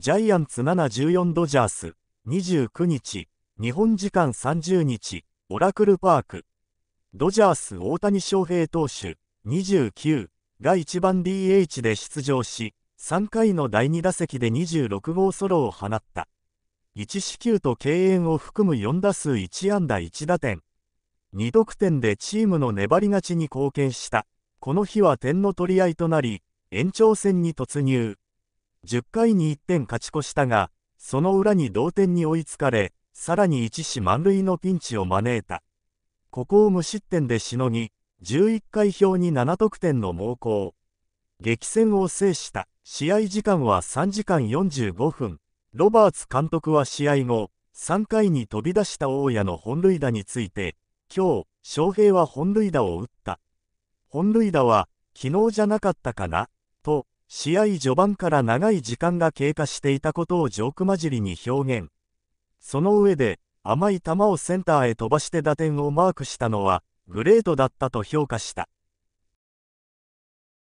ジャイアンツ714ドジャース29日、日本時間30日、オラクルパーク。ドジャース大谷翔平投手29が1番 DH で出場し、3回の第2打席で26号ソロを放った。1四球と敬遠を含む4打数1安打1打点。2得点でチームの粘り勝ちに貢献した。この日は点の取り合いとなり、延長戦に突入。10回に1点勝ち越したが、その裏に同点に追いつかれ、さらに一死満塁のピンチを招いた。ここを無失点でしのぎ、11回表に7得点の猛攻。激戦を制した。試合時間は3時間45分。ロバーツ監督は試合後、3回に飛び出した大谷の本塁打について、今日、翔平は本塁打を打った。本塁打は、昨日じゃなかったかな、と、試合序盤から長い時間が経過していたことをジョーク交じりに表現。その上で、甘い球をセンターへ飛ばして打点をマークしたのは、グレートだったと評価した。